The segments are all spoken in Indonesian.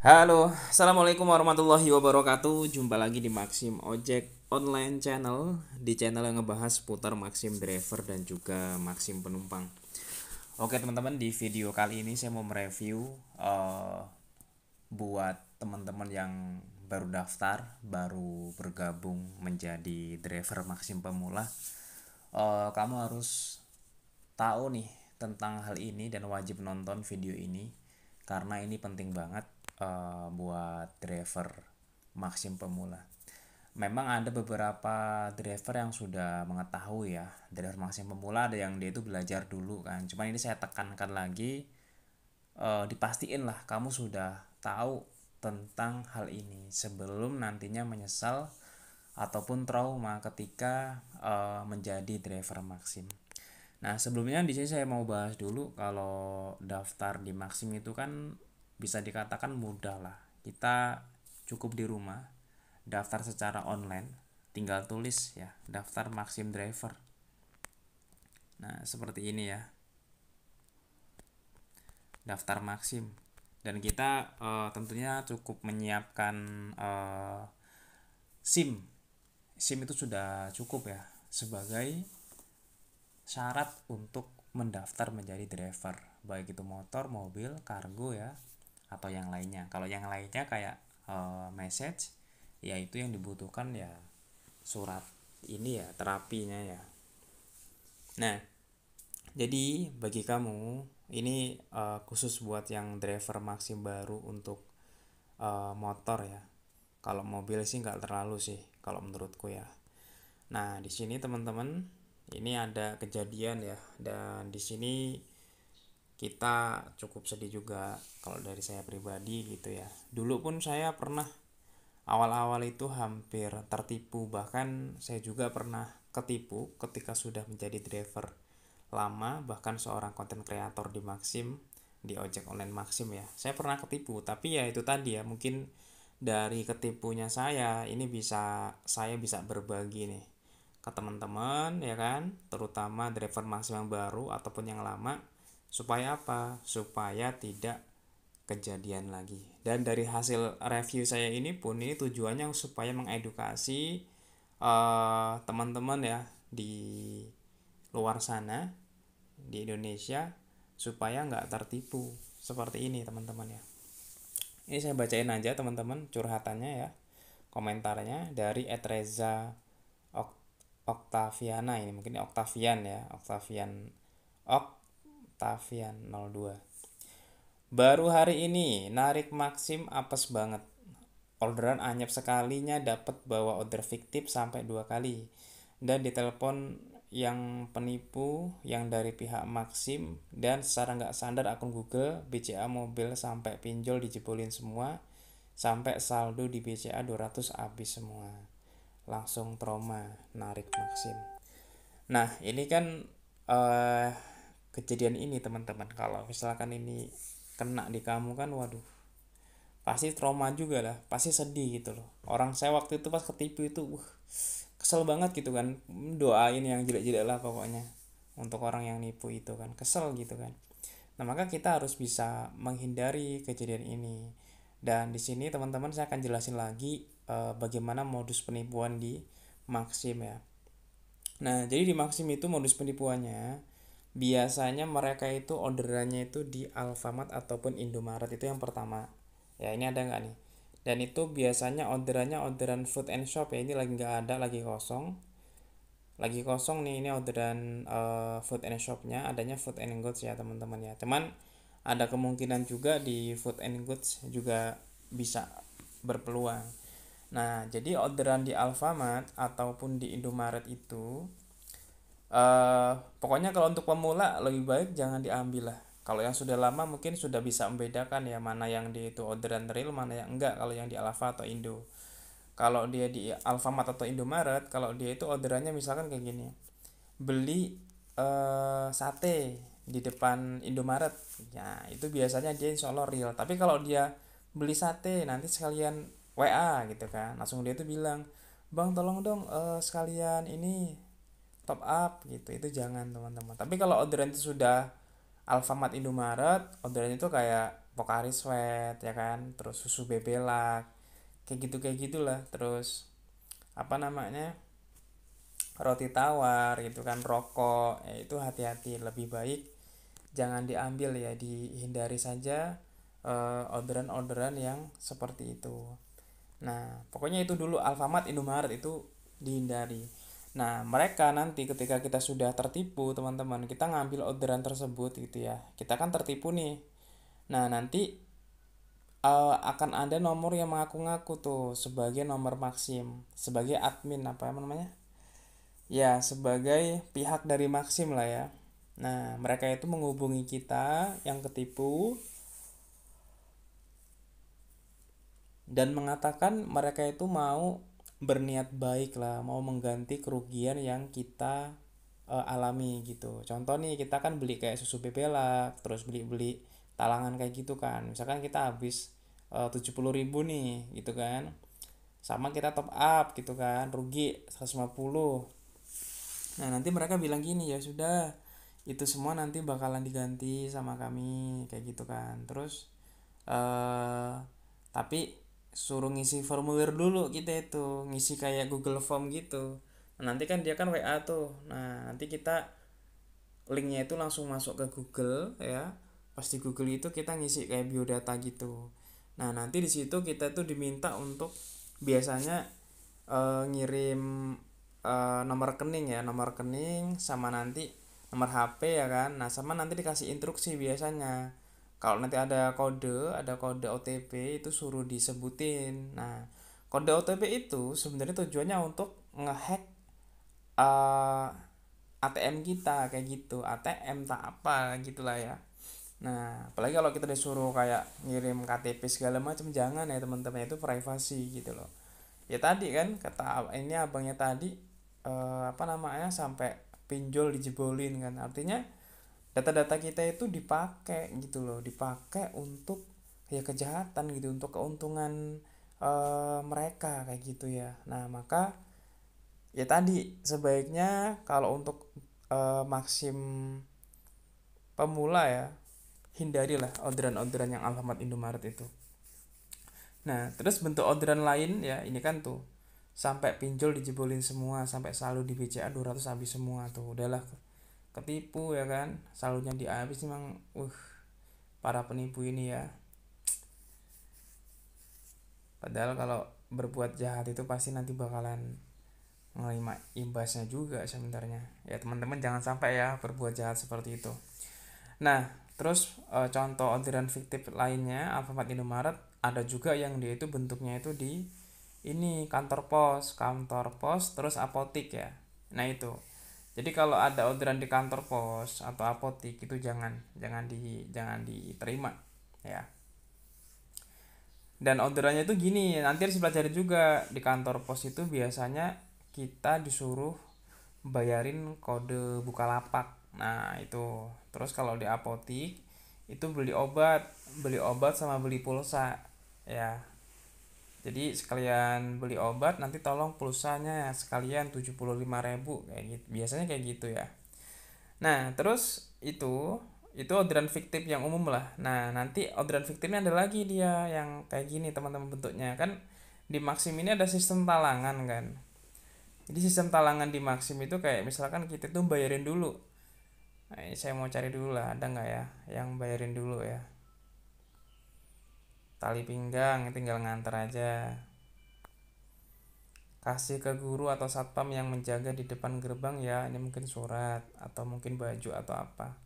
Halo, Assalamualaikum warahmatullahi wabarakatuh Jumpa lagi di Maxim Ojek Online Channel Di channel yang ngebahas putar Maxim Driver dan juga Maxim Penumpang Oke teman-teman, di video kali ini saya mau mereview uh, Buat teman-teman yang baru daftar, baru bergabung menjadi driver Maxim Pemula uh, Kamu harus tahu nih tentang hal ini dan wajib nonton video ini karena ini penting banget Eh, buat driver maksim pemula. Memang ada beberapa driver yang sudah mengetahui ya, driver maksim pemula ada yang dia itu belajar dulu kan. Cuman ini saya tekankan lagi uh, dipastiin lah kamu sudah tahu tentang hal ini sebelum nantinya menyesal ataupun trauma ketika uh, menjadi driver maksim. Nah, sebelumnya di sini saya mau bahas dulu kalau daftar di maksim itu kan bisa dikatakan mudah lah. Kita cukup di rumah, daftar secara online, tinggal tulis ya, daftar maksim Driver. Nah, seperti ini ya. Daftar maksim Dan kita e, tentunya cukup menyiapkan e, SIM. SIM itu sudah cukup ya sebagai syarat untuk mendaftar menjadi driver, baik itu motor, mobil, kargo ya, atau yang lainnya kalau yang lainnya kayak uh, message yaitu yang dibutuhkan ya surat ini ya terapinya ya nah jadi bagi kamu ini uh, khusus buat yang driver maksim baru untuk uh, motor ya kalau mobil sih nggak terlalu sih kalau menurutku ya nah di sini teman-teman ini ada kejadian ya dan di sini kita cukup sedih juga kalau dari saya pribadi gitu ya dulu pun saya pernah awal-awal itu hampir tertipu bahkan saya juga pernah ketipu ketika sudah menjadi driver lama bahkan seorang konten kreator di Maxim di ojek online Maxim ya saya pernah ketipu tapi ya itu tadi ya mungkin dari ketipunya saya ini bisa saya bisa berbagi nih ke teman-teman ya kan terutama driver Maxim yang baru ataupun yang lama Supaya apa? Supaya tidak kejadian lagi. Dan dari hasil review saya ini pun ini tujuannya supaya mengedukasi eh, teman-teman uh, ya di luar sana di Indonesia supaya nggak tertipu seperti ini teman-teman ya. Ini saya bacain aja teman-teman curhatannya ya komentarnya dari Etreza Octaviana ini mungkin Octavian ya Octavian Ok Tavian 02 Baru hari ini narik Maxim apes banget Orderan anyap sekalinya dapat bawa order fiktif sampai dua kali Dan ditelepon yang penipu yang dari pihak Maxim dan secara nggak sadar akun Google BCA mobil sampai pinjol dijebolin semua sampai saldo di BCA 200 habis semua langsung trauma narik Maxim nah ini kan eh, kejadian ini teman-teman kalau misalkan ini kena di kamu kan waduh pasti trauma juga lah pasti sedih gitu loh orang saya waktu itu pas ketipu itu uh, kesel banget gitu kan doain yang jelek-jelek lah pokoknya untuk orang yang nipu itu kan kesel gitu kan nah maka kita harus bisa menghindari kejadian ini dan di sini teman-teman saya akan jelasin lagi e, bagaimana modus penipuan di Maxim ya. Nah, jadi di Maxim itu modus penipuannya biasanya mereka itu orderannya itu di Alfamart ataupun Indomaret itu yang pertama ya ini ada nggak nih dan itu biasanya orderannya orderan food and shop ya ini lagi nggak ada lagi kosong lagi kosong nih ini orderan uh, food and shopnya adanya food and goods ya teman-teman ya teman ada kemungkinan juga di food and goods juga bisa berpeluang nah jadi orderan di Alfamart ataupun di Indomaret itu uh, pokoknya kalau untuk pemula lebih baik jangan diambil lah kalau yang sudah lama mungkin sudah bisa membedakan ya mana yang di itu orderan real mana yang enggak kalau yang di Alfa atau Indo kalau dia di Alfamart atau indo Indomaret kalau dia itu orderannya misalkan kayak gini beli uh, sate di depan Indomaret ya itu biasanya dia insya real tapi kalau dia beli sate nanti sekalian WA gitu kan langsung dia itu bilang bang tolong dong uh, sekalian ini top up gitu itu jangan teman-teman tapi kalau orderan itu sudah Alfamart Indomaret orderan itu kayak Pocari Sweat ya kan terus susu bebelak kayak gitu kayak gitulah terus apa namanya roti tawar gitu kan rokok ya itu hati-hati lebih baik jangan diambil ya dihindari saja eh, orderan-orderan yang seperti itu nah pokoknya itu dulu Alfamart Indomaret itu dihindari Nah, mereka nanti ketika kita sudah tertipu, teman-teman, kita ngambil orderan tersebut gitu ya. Kita kan tertipu nih. Nah, nanti uh, akan ada nomor yang mengaku-ngaku tuh sebagai nomor Maxim, sebagai admin apa ya namanya? Ya, sebagai pihak dari Maxim lah ya. Nah, mereka itu menghubungi kita yang ketipu dan mengatakan mereka itu mau berniat baik lah mau mengganti kerugian yang kita uh, alami gitu contoh nih kita kan beli kayak susu bebelak terus beli beli talangan kayak gitu kan misalkan kita habis eh, tujuh puluh ribu nih gitu kan sama kita top up gitu kan rugi 150 nah nanti mereka bilang gini ya sudah itu semua nanti bakalan diganti sama kami kayak gitu kan terus eh tapi suruh ngisi formulir dulu kita itu ngisi kayak Google Form gitu nah, nanti kan dia kan WA tuh nah nanti kita linknya itu langsung masuk ke Google ya pasti Google itu kita ngisi kayak biodata gitu nah nanti di situ kita tuh diminta untuk biasanya uh, ngirim uh, nomor rekening ya nomor rekening sama nanti nomor HP ya kan nah sama nanti dikasih instruksi biasanya kalau nanti ada kode ada kode OTP itu suruh disebutin nah kode OTP itu sebenarnya tujuannya untuk ngehack uh, eh, ATM kita kayak gitu ATM tak apa gitulah ya Nah, apalagi kalau kita disuruh kayak ngirim KTP segala macam jangan ya teman-teman itu privasi gitu loh. Ya tadi kan kata ini abangnya tadi eh, apa namanya sampai pinjol dijebolin kan. Artinya data-data kita itu dipakai gitu loh dipakai untuk ya kejahatan gitu untuk keuntungan e, mereka kayak gitu ya nah maka ya tadi sebaiknya kalau untuk e, maksim pemula ya hindarilah orderan-orderan yang alamat Indomaret itu nah terus bentuk orderan lain ya ini kan tuh sampai pinjol dijebolin semua sampai selalu di BCA 200 habis semua tuh udahlah ketipu ya kan salurnya dihabis memang uh para penipu ini ya padahal kalau berbuat jahat itu pasti nanti bakalan menerima imbasnya juga sebenarnya ya teman-teman jangan sampai ya berbuat jahat seperti itu nah terus e, contoh orderan fiktif lainnya Alfamart Indomaret ada juga yang dia itu bentuknya itu di ini kantor pos kantor pos terus apotik ya nah itu jadi kalau ada orderan di kantor pos atau apotik itu jangan jangan di jangan diterima ya dan orderannya itu gini nanti harus belajar juga di kantor pos itu biasanya kita disuruh bayarin kode buka lapak. nah itu terus kalau di apotik itu beli obat beli obat sama beli pulsa ya jadi sekalian beli obat nanti tolong pulsanya sekalian ribu kayak gitu biasanya kayak gitu ya nah terus itu itu orderan fiktif yang umum lah nah nanti orderan fiktifnya ada lagi dia yang kayak gini teman-teman bentuknya kan di Maxim ini ada sistem talangan kan jadi sistem talangan di Maxim itu kayak misalkan kita tuh bayarin dulu nah, saya mau cari dulu lah ada nggak ya yang bayarin dulu ya tali pinggang tinggal nganter aja kasih ke guru atau satpam yang menjaga di depan gerbang ya ini mungkin surat atau mungkin baju atau apa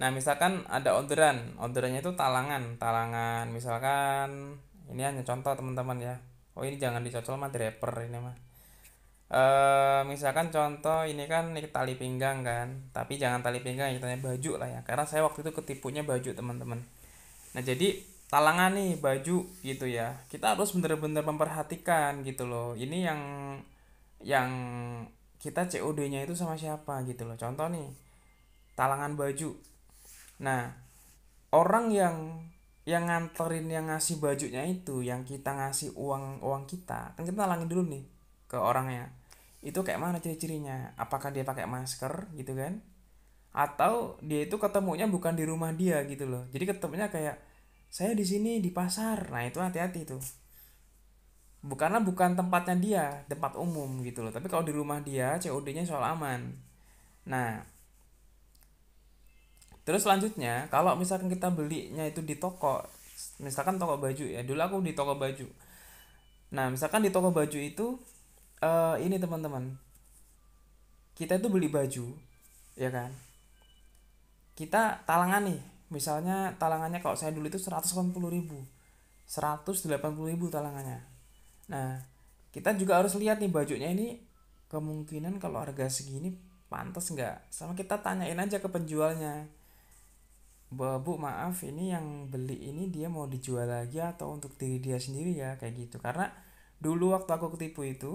nah misalkan ada orderan orderannya itu talangan talangan misalkan ini hanya contoh teman-teman ya oh ini jangan dicocol mah draper ini mah e, misalkan contoh ini kan ini tali pinggang kan tapi jangan tali pinggang kita tanya baju lah ya karena saya waktu itu ketipunya baju teman-teman Nah, jadi talangan nih baju gitu ya. Kita harus bener-bener memperhatikan gitu loh. Ini yang yang kita COD-nya itu sama siapa gitu loh. Contoh nih, talangan baju. Nah, orang yang yang nganterin yang ngasih bajunya itu yang kita ngasih uang uang kita kan kita talangin dulu nih ke orangnya itu kayak mana ciri-cirinya apakah dia pakai masker gitu kan atau dia itu ketemunya bukan di rumah dia gitu loh jadi ketemunya kayak saya di sini di pasar nah itu hati-hati tuh bukanlah bukan tempatnya dia tempat umum gitu loh tapi kalau di rumah dia COD-nya soal aman nah terus selanjutnya kalau misalkan kita belinya itu di toko misalkan toko baju ya dulu aku di toko baju nah misalkan di toko baju itu uh, ini teman-teman kita itu beli baju ya kan kita talangan nih misalnya talangannya kalau saya dulu itu 180 ribu 180 ribu talangannya nah kita juga harus lihat nih bajunya ini kemungkinan kalau harga segini pantas nggak sama kita tanyain aja ke penjualnya bu maaf ini yang beli ini dia mau dijual lagi atau untuk diri dia sendiri ya kayak gitu karena dulu waktu aku ketipu itu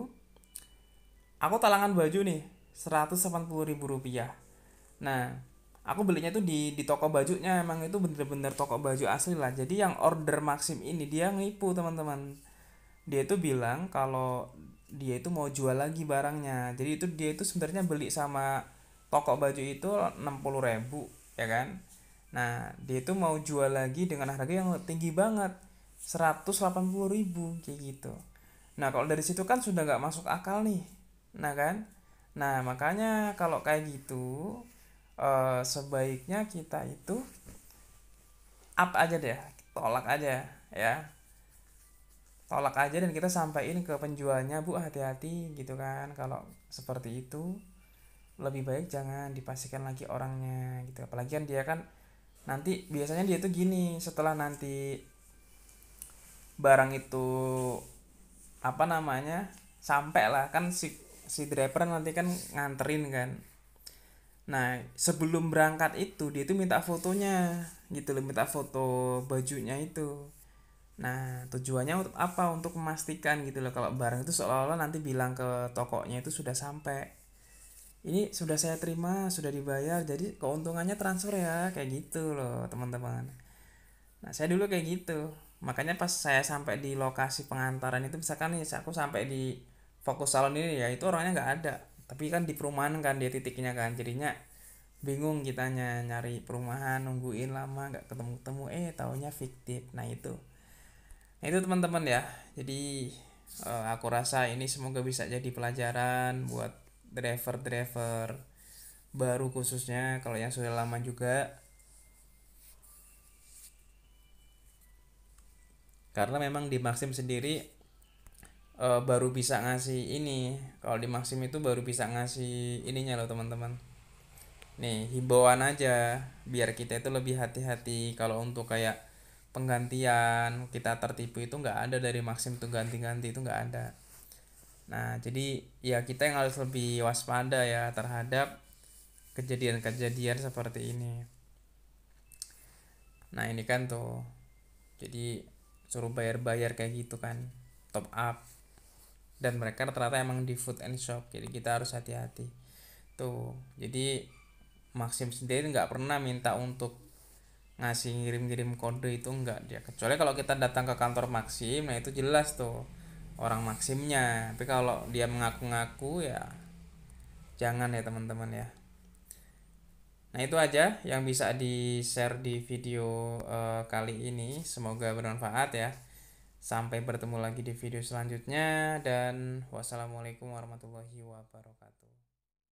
aku talangan baju nih 180 ribu rupiah nah aku belinya tuh di di toko bajunya emang itu bener-bener toko baju asli lah jadi yang order maksim ini dia ngipu teman-teman dia itu bilang kalau dia itu mau jual lagi barangnya jadi itu dia itu sebenarnya beli sama toko baju itu 60 ribu ya kan nah dia itu mau jual lagi dengan harga yang tinggi banget 180 ribu kayak gitu nah kalau dari situ kan sudah nggak masuk akal nih nah kan nah makanya kalau kayak gitu Eh, sebaiknya kita itu up aja deh tolak aja ya tolak aja dan kita sampaikan ke penjualnya bu hati-hati gitu kan kalau seperti itu lebih baik jangan dipastikan lagi orangnya gitu apalagi kan dia kan nanti biasanya dia tuh gini setelah nanti barang itu apa namanya sampai lah kan si si driver nanti kan nganterin kan Nah, sebelum berangkat itu dia itu minta fotonya gitu loh, minta foto bajunya itu. Nah, tujuannya untuk apa? Untuk memastikan gitu loh kalau barang itu seolah-olah nanti bilang ke tokonya itu sudah sampai. Ini sudah saya terima, sudah dibayar. Jadi keuntungannya transfer ya, kayak gitu loh, teman-teman. Nah, saya dulu kayak gitu. Makanya pas saya sampai di lokasi pengantaran itu misalkan nih aku sampai di fokus salon ini ya, itu orangnya nggak ada tapi kan di perumahan kan dia titiknya kan jadinya bingung kitanya nyari perumahan nungguin lama nggak ketemu ketemu eh taunya fiktif nah itu nah itu teman-teman ya jadi uh, aku rasa ini semoga bisa jadi pelajaran buat driver driver baru khususnya kalau yang sudah lama juga karena memang di Maxim sendiri uh, baru bisa ngasih ini kalau di maksim itu baru bisa ngasih ininya loh teman-teman nih himbauan aja biar kita itu lebih hati-hati kalau untuk kayak penggantian kita tertipu itu nggak ada dari maksim tuh ganti-ganti itu nggak ada nah jadi ya kita yang harus lebih waspada ya terhadap kejadian-kejadian seperti ini nah ini kan tuh jadi suruh bayar-bayar kayak gitu kan top up dan mereka ternyata emang di food and shop jadi kita harus hati-hati tuh jadi Maxim sendiri nggak pernah minta untuk ngasih ngirim-ngirim kode itu nggak dia kecuali kalau kita datang ke kantor Maxim nah itu jelas tuh orang Maximnya tapi kalau dia mengaku-ngaku ya jangan ya teman-teman ya Nah itu aja yang bisa di share di video uh, kali ini. Semoga bermanfaat ya. Sampai bertemu lagi di video selanjutnya dan wassalamualaikum warahmatullahi wabarakatuh.